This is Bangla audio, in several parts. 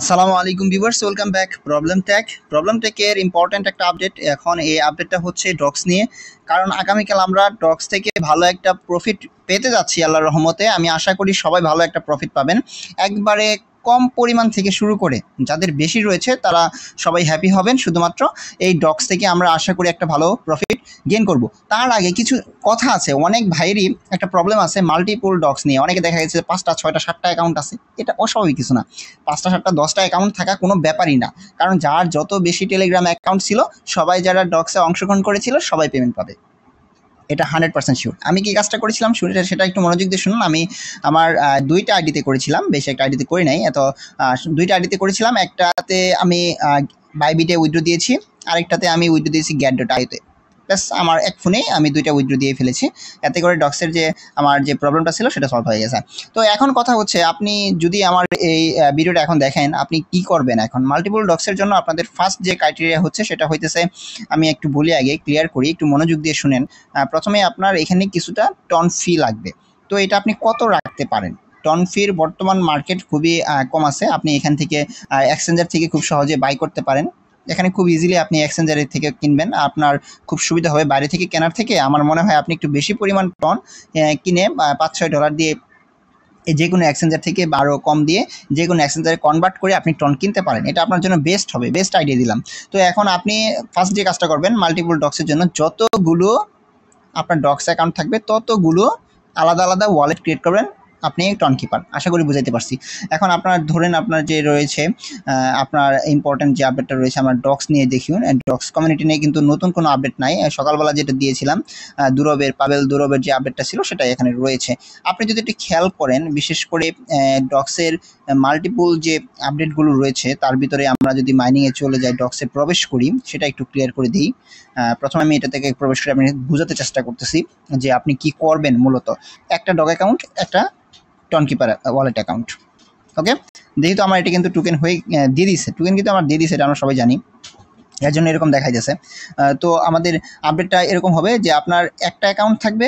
আসসালামু আলাইকুম viewers welcome back Problem Tech problem ট্যাকের ইম্পর্ট্যান্ট একটা আপডেট এখন এই আপডেটটা হচ্ছে ডক্স নিয়ে কারণ আগামীকাল আমরা ডক্স থেকে ভালো একটা প্রফিট পেতে যাচ্ছি আল্লাহর রহমতে আমি আশা করি সবাই ভালো একটা প্রফিট পাবেন একবারে কম পরিমাণ থেকে শুরু করে যাদের বেশি রয়েছে তারা সবাই হ্যাপি হবেন শুধুমাত্র এই ডক্স থেকে আমরা আশা করি একটা ভালো প্রফিট গেন করব তার আগে কিছু কথা আছে অনেক ভাইয়েরই একটা প্রবলেম আছে মাল্টিপুল ডক্স নিয়ে অনেকে দেখা গেছে পাঁচটা ছয়টা সাতটা অ্যাকাউন্ট আছে এটা অস্বাভাবিক কিছু না পাঁচটা সাতটা দশটা অ্যাকাউন্ট থাকা কোনো ব্যাপারই না কারণ যার যত বেশি টেলিগ্রাম অ্যাকাউন্ট ছিল সবাই যারা ডক্সে অংশগ্রহণ করেছিল সবাই পেমেন্ট পাবে এটা হান্ড্রেড পার্সেন্ট শিওর আমি কি কাজটা করেছিলাম সেটা একটু মনোযোগ দিয়ে শুনুন আমি আমার দুইটা আইডিতে করেছিলাম বেশ একটা আইডিতে করি নাই এত দুইটা আইডিতে করেছিলাম একটাতে আমি বাইবিটে উইড্রো দিয়েছি আরেকটাতে আমি উইড্রো দিয়েছি গ্যাডোটা আইতে প্লাস আমার এক ফোনে আমি দুইটা উইড্রো দিয়ে ফেলেছি এতে করে ডক্সের যে আমার যে প্রবলেমটা ছিল সেটা সলভ হয়ে গেছে তো এখন কথা হচ্ছে আপনি যদি আমার এই ভিডিওটা এখন দেখেন আপনি কি করবেন এখন মাল্টিপল ডক্সের জন্য আপনাদের ফার্স্ট যে ক্রাইটেরিয়া হচ্ছে সেটা হইতেছে আমি একটু বলি আগে ক্লিয়ার করি একটু মনোযোগ দিয়ে শুনেন প্রথমে আপনার এখানে কিছুটা টন ফি লাগবে তো এটা আপনি কত রাখতে পারেন টন ফির বর্তমান মার্কেট খুবই কম আছে আপনি এখান থেকে এক্সচেঞ্জার থেকে খুব সহজে বাই করতে পারেন এখানে খুব ইজিলি আপনি এক্সচেঞ্জারের থেকে কিনবেন আপনার খুব সুবিধা হবে বাইরে থেকে কেনার থেকে আমার মনে হয় আপনি একটু বেশি পরিমাণ টন কিনে পাঁচ ছয় ডলার দিয়ে যে কোনো এক্সচেঞ্জার থেকে বারো কম দিয়ে যে কোনো এক্সচেঞ্জারে কনভার্ট করে আপনি টন কিনতে পারেন এটা আপনার জন্য বেস্ট হবে বেস্ট আইডিয়া দিলাম তো এখন আপনি ফার্স্ট যে কাজটা করবেন মাল্টিপল ডক্সের জন্য যতগুলো আপনার ডক্স অ্যাকাউন্ট থাকবে ততগুলো আলাদা আলাদা ওয়ালেট ক্রিয়েট করবেন আপনি টন পান আশা করি বুঝাইতে পারছি এখন আপনার ধরেন আপনার যে রয়েছে আপনার ইম্পর্টেন্ট যে আপডেটটা রয়েছে আমার ডক্স নিয়ে দেখুন ডক্স কমিউনিটি নিয়ে কিন্তু নতুন কোনো আপডেট নাই সকালবেলা যেটা দিয়েছিলাম দুরবের পাবেল দুরবের যে আপডেটটা ছিল সেটা এখানে রয়েছে আপনি যদি একটু খেয়াল করেন বিশেষ করে ডক্সের মাল্টিপল যে আপডেটগুলো রয়েছে তার ভিতরে আমরা যদি মাইনিংয়ে চলে যাই ডক্সে প্রবেশ করি সেটা একটু ক্লিয়ার করে দিই প্রথমে আমি এটা থেকে প্রবেশ করে আপনি বোঝাতে চেষ্টা করতেছি যে আপনি কি করবেন মূলত একটা ডগ অ্যাকাউন্ট একটা টনকিপার ওয়ালেট অ্যাকাউন্ট ওকে যেহেতু আমার এটা কিন্তু টোকেন হয়ে দিয়ে দিছে টোকেন কিন্তু আমার দিয়ে দিছে এটা আমরা সবাই জানি এর জন্য এরকম দেখা যাচ্ছে তো আমাদের আপডেটটা এরকম হবে যে আপনার একটা অ্যাকাউন্ট থাকবে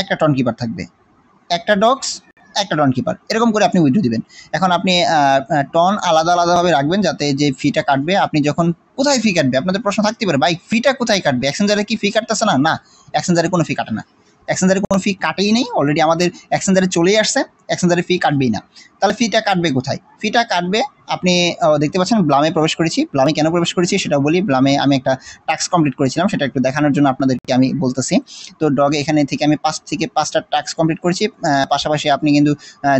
একটা টন কিপার থাকবে একটা ডক্স একটা টন কিপার এরকম করে আপনি উইথড্রো দিবেন এখন আপনি টন আলাদা আলাদাভাবে রাখবেন যাতে যে ফিটা কাটবে আপনি যখন কোথায় ফি কাটবে আপনাদের প্রশ্ন থাকতে পারে ভাই ফিটা কোথায় কাটবে অ্যাক্সেঞ্জারে কি ফি কাটতেছে না না অ্যাক্সেঞ্জারে কোনো ফি কাটে না একসেঞ্জারে কোনো ফি কাটেই নেই অলরেডি আমাদের একসেঞ্জারে চলেই আসছে একসেঞ্জারে ফি কাটবেই না তাহলে ফিটা কাটবে কোথায় ফিটা কাটবে আপনি দেখতে পাচ্ছেন ব্লামে প্রবেশ করেছি ব্লামে কেন প্রবেশ করেছি সেটা বলি ব্লামে আমি একটা টাক্স কমপ্লিট করেছিলাম সেটা একটু দেখানোর জন্য আপনাদেরকে আমি বলতেছি তো ডগে এখানে থেকে আমি পাঁচ থেকে পাঁচটা টাক্স কমপ্লিট করেছি পাশাপাশি আপনি কিন্তু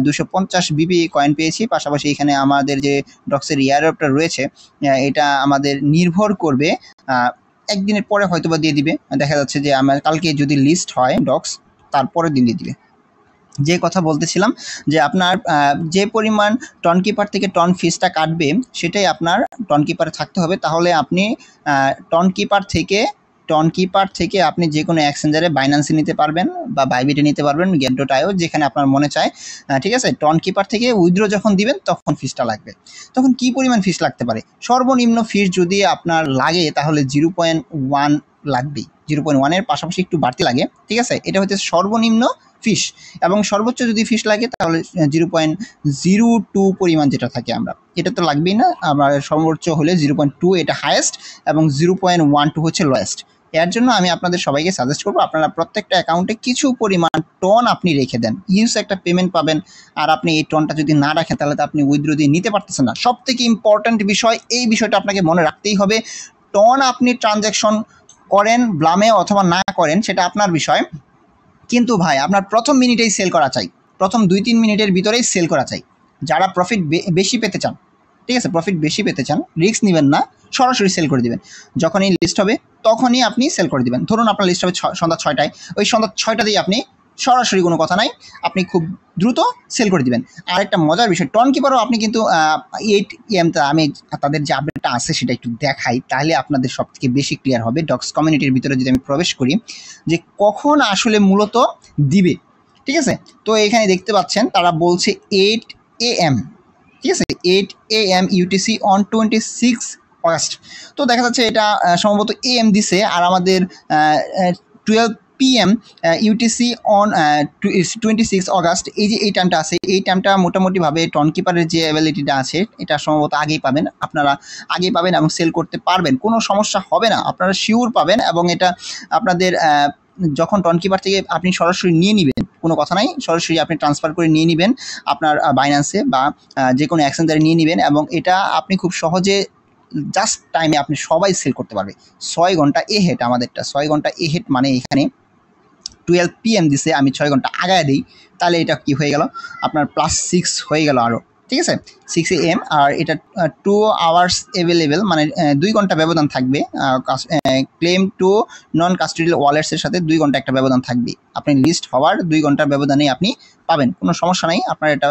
দুশো পঞ্চাশ বিবি কয়েন পেয়েছি পাশাপাশি এখানে আমাদের যে ডক্সের ইয়ারপটা রয়েছে এটা আমাদের নির্ভর করবে একদিনের পরে হয়তো বা দিয়ে দিবে দেখা যাচ্ছে যে আমার কালকে যদি লিস্ট হয় ডক্স তারপরের দিন দিয়ে দিবে যে কথা বলতেছিলাম যে আপনার যে পরিমাণ টন কিপার থেকে টন ফিসটা কাটবে সেটাই আপনার টন কিপারে থাকতে হবে তাহলে আপনি টন কিপার থেকে টন কিপার থেকে আপনি যে কোনো এক্সচেঞ্জারে বাইন্যান্সে নিতে পারবেন বা বাইবিটে নিতে পারবেন গেমডোটায়ও যেখানে আপনার মনে চায় ঠিক আছে টন কিপার থেকে উইথড্র যখন দিবেন তখন ফিসটা লাগবে তখন কি পরিমাণ ফিস লাগতে পারে সর্বনিম্ন ফিস যদি আপনার লাগে তাহলে জিরো পয়েন্ট ওয়ান লাগবেই জিরো পয়েন্ট ওয়ানের পাশাপাশি একটু বাড়তি লাগে ঠিক আছে এটা হচ্ছে সর্বনিম্ন ফিস এবং সর্বোচ্চ যদি ফিস লাগে তাহলে জিরো পয়েন্ট জিরো টু পরিমাণ যেটা থাকে আমরা এটা তো লাগবেই না আমার সর্বোচ্চ হলে জিরো পয়েন্ট টু এটা হায়েস্ট এবং জিরো পয়েন্ট ওয়ান টু হচ্ছে লোয়েস্ট এর জন্য আমি আপনাদের সবাইকে সাজেস্ট করবো আপনারা প্রত্যেকটা অ্যাকাউন্টে কিছু পরিমাণ টন আপনি রেখে দেন ইউস একটা পেমেন্ট পাবেন আর আপনি এই টনটা যদি না রাখেন তাহলে তো আপনি উইথড্র দিয়ে নিতে পারতেছেন না সব থেকে ইম্পর্ট্যান্ট বিষয় এই বিষয়টা আপনাকে মনে রাখতেই হবে টন আপনি ট্রানজ্যাকশন করেন ব্লামে অথবা না করেন সেটা আপনার বিষয় কিন্তু ভাই আপনার প্রথম মিনিটেই সেল করা চাই প্রথম দুই তিন মিনিটের ভিতরেই সেল করা চাই যারা প্রফিট বেশি পেতে চান ঠিক আছে প্রফিট বেশি পেতে চান রিস্ক নেবেন না সরাসরি সেল করে দিবেন যখন এই লিস্ট হবে তখনই আপনি সেল করে দিবেন ধরুন আপনার লিস্ট হবে সন্ধ্যা ছয়টায় ওই সন্ধ্যা ছয়টাতেই আপনি সরাসরি কোনো কথা নাই আপনি খুব দ্রুত সেল করে দিবেন আর একটা মজার বিষয় টন কিপারও আপনি কিন্তু এইট এমটা আমি তাদের যে আপডেটটা আছে সেটা একটু দেখাই তাহলে আপনাদের সব থেকে বেশি ক্লিয়ার হবে ডক্স কমিউনিটির ভিতরে যদি আমি প্রবেশ করি যে কখন আসলে মূলত দিবে ঠিক আছে তো এখানে দেখতে পাচ্ছেন তারা বলছে এইট এ এম ঠিক আছে eight A M UTC on twenty six August তো দেখা যাচ্ছে এটা সম্ভবত এএম দিছে আর আমাদের twelve PM UTC on twenty six August এই যে এই টাইমটা আছে এই টাইমটা মোটামুটিভাবে টনকিপারের যে অ্যাভেলিটিটা আছে এটা সম্ভবত আগেই পাবেন আপনারা আগেই পাবেন এবং সেল করতে পারবেন কোনো সমস্যা হবে না আপনারা শিওর পাবেন এবং এটা আপনাদের যখন টনকিপার থেকে আপনি সরাসরি নিয়ে নেবেন কোনো কথা নাই সরাসরি আপনি ট্রান্সফার করে নিয়ে নেবেন আপনার বাইন্যান্সে বা যে কোনো অ্যাক্সেঞ্জারে নিয়ে নেবেন এবং এটা আপনি খুব সহজে জাস্ট টাইমে আপনি সবাই সেল করতে পারবে ছয় ঘন্টা এ হেড আমাদেরটা ছয় ঘন্টা এ হেড মানে এখানে টুয়েলভ পিএম দিছে আমি ছয় ঘন্টা আগায় দিই তাহলে এটা কি হয়ে গেল আপনার প্লাস সিক্স হয়ে গেল আরও ঠিক আছে সিক্স এম আর এটা টু আওয়ার্স অ্যাভেলেবেল মানে দুই ঘন্টা ব্যবধান থাকবে ক্লেম টু নন কাস্টোডিয়াল ওয়ালেটসের সাথে দুই ঘন্টা একটা ব্যবধান থাকবে আপনি লিস্ট হওয়ার দুই ঘন্টার ব্যবধানে আপনি পাবেন কোনো সমস্যা নাই আপনার এটা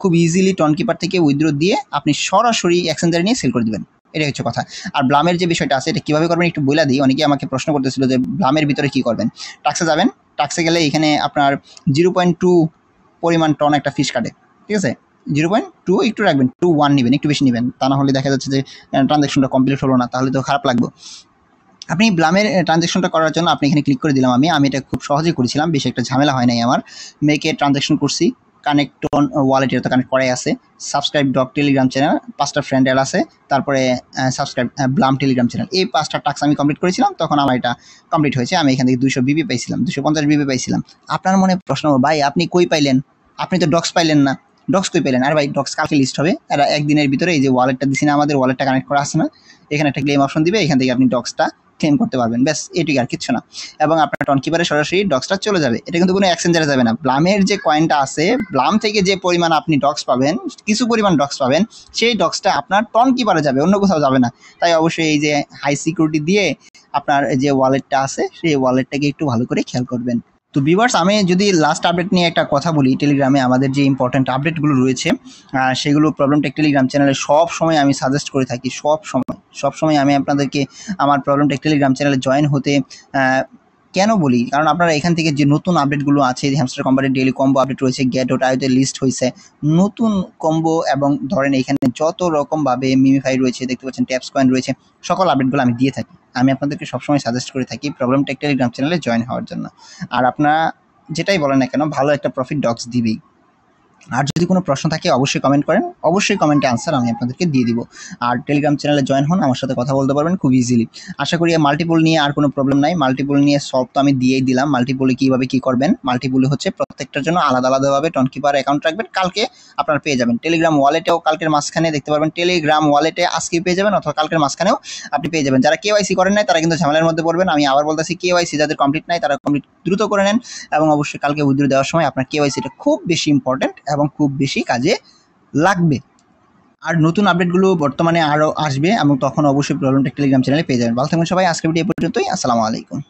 খুব ইজিলি টনকিপার থেকে উইথড্র দিয়ে আপনি সরাসরি এক্সচেঞ্জারে নিয়ে সেল করে দেবেন এটাই হচ্ছে কথা আর ব্লামের যে বিষয়টা আছে এটা কীভাবে করবেন একটু বলে দিই অনেকে আমাকে প্রশ্ন করতেছিল যে ব্লামের ভিতরে কি করবেন টাক্সে যাবেন টাক্সে গেলে এখানে আপনার জিরো পয়েন্ট টু পরিমাণ টন একটা ফিস কাটে ঠিক আছে জিরো পয়েন্ট টু একটু রাখবেন টু ওয়ান নেবেন একটু বেশি নেবেন তা না হলে দেখা যাচ্ছে যে ট্রানজ্যাকশনটা কমপ্লিট হলো না তাহলে তো খারাপ লাগবে আপনি ব্লামের ট্রানজ্যাকশনটা করার জন্য আপনি এখানে ক্লিক করে দিলাম আমি আমি এটা খুব সহজে করেছিলাম বেশি একটা ঝামেলা হয় নাই আমার মেয়েকে ট্রানজ্যাকশন করছি কানেক্ট অন ওয়ালেট এটা তো কানেক্ট করাই আছে সাবস্ক্রাইব ডট টেলিগ্রাম চ্যানেল পাঁচটা ফ্রেন্ড এর আছে তারপরে সাবস্ক্রাইব ব্লাম টেলিগ্রাম চ্যানেল এই পাঁচটা টাস্ক আমি কমপ্লিট করেছিলাম তখন আমার এটা কমপ্লিট হয়েছে আমি এখান থেকে দুশো বিবি পাইছিলাম দুশো পঞ্চাশ বিবি পাইছিলাম আপনার মনে প্রশ্ন ভাই আপনি কই পাইলেন আপনি তো ডক্স পাইলেন না ডক্স কই পাইলেন আর ভাই ডক্স কালকে লিস্ট হবে আর একদিনের ভিতরে এই যে ওয়ালেটটা দিছি না আমাদের ওয়ালেটটা কানেক্ট করা আছে না এখানে একটা ক্লেম অপশন দিবে এখান থেকে আপনি ডক্সটা ক্লেম করতে পারবেন ব্যাস এটুকু আর কিচ্ছু না এবং আপনার টনকিপারে সরাসরি ডক্সটা চলে যাবে এটা কিন্তু কোনো এক্সচেঞ্জারে যাবে না ব্লামের যে কয়েনটা আছে ব্লাম থেকে যে পরিমাণ আপনি ডক্স পাবেন কিছু পরিমাণ ডক্স পাবেন সেই ডক্সটা আপনার কিপারে যাবে অন্য কোথাও যাবে না তাই অবশ্যই এই যে হাই সিকিউরিটি দিয়ে আপনার যে ওয়ালেটটা আছে সেই ওয়ালেটটাকে একটু ভালো করে খেয়াল করবেন তো ভিভার্স আমি যদি লাস্ট আপডেট নিয়ে একটা কথা বলি টেলিগ্রামে আমাদের যে ইম্পর্ট্যান্ট আপডেটগুলো রয়েছে সেগুলো প্রবলেম টেক টেলিগ্রাম চ্যানেলে সব সময় আমি সাজেস্ট করে থাকি সব সময় সব সময় আমি আপনাদেরকে আমার প্রবলেম টেক টেলিগ্রাম চ্যানেলে জয়েন হতে কেন বলি কারণ আপনারা এখান থেকে যে নতুন আপডেটগুলো আছে হ্যামস্টার কোম্পানির ডেলি কম্বো আপডেট রয়েছে গেট ওটা আয়তে লিস্ট হয়েছে নতুন কম্বো এবং ধরেন এখানে যত রকমভাবে মিমিফাই রয়েছে দেখতে পাচ্ছেন ট্যাপস কয়েন রয়েছে সকল আপডেটগুলো আমি দিয়ে থাকি আমি আপনাদেরকে সবসময় সাজেস্ট করে থাকি প্রবলেম টেক টেলিগ্রাম চ্যানেলে জয়েন হওয়ার জন্য আর আপনারা যেটাই বলেন না কেন ভালো একটা প্রফিট ডক্স দিবেই আর যদি কোনো প্রশ্ন থাকে অবশ্যই কমেন্ট করেন অবশ্যই কমেন্টে আনসার আমি আপনাদেরকে দিয়ে দিব আর টেলিগ্রাম চ্যানেলে জয়েন হন আমার সাথে কথা বলতে পারবেন খুব ইজিলি আশা করি মাল্টিপুল নিয়ে আর কোনো প্রবলেম নাই মাল্টিপুল নিয়ে সব তো আমি দিয়েই দিলাম মাল্টিপুলে কীভাবে কী করবেন মাল্টিপলে হচ্ছে প্রত্যেকটার জন্য আলাদা আলাদাভাবে টনকিপার অ্যাকাউন্ট রাখবেন কালকে আপনারা পেয়ে যাবেন টেলিগ্রাম ওয়ালেটেও কালকের মাঝখানে দেখতে পারবেন টেলিগ্রাম ওয়ালেটে আজকে পেয়ে যাবেন অথবা কালকের মাঝখানেও আপনি পেয়ে যাবেন যারা কেওয়াইসি করেন নাই তারা কিন্তু ঝামেলার মধ্যে পড়বেন আমি আবার বলতেছি কেওয়াইসি যাদের কমপ্লিট নাই তারা কমপ্লিট দ্রুত করে নেন এবং অবশ্যই কালকে উদ্রু দেওয়ার সময় আপনার কেওয়াইসিটা খুব বেশি ইম্পর্টেন্ট এবং খুব বেশি কাজে লাগবে আর নতুন আপডেটগুলো বর্তমানে আরও আসবে এবং তখন অবশ্যই প্রবলেমটা টেলিগ্রাম চ্যানেলে পেয়ে যাবেন ভালো থাকবেন সবাই আজকে ভিডিও পর্যন্তই আসসালামু আলাইকুম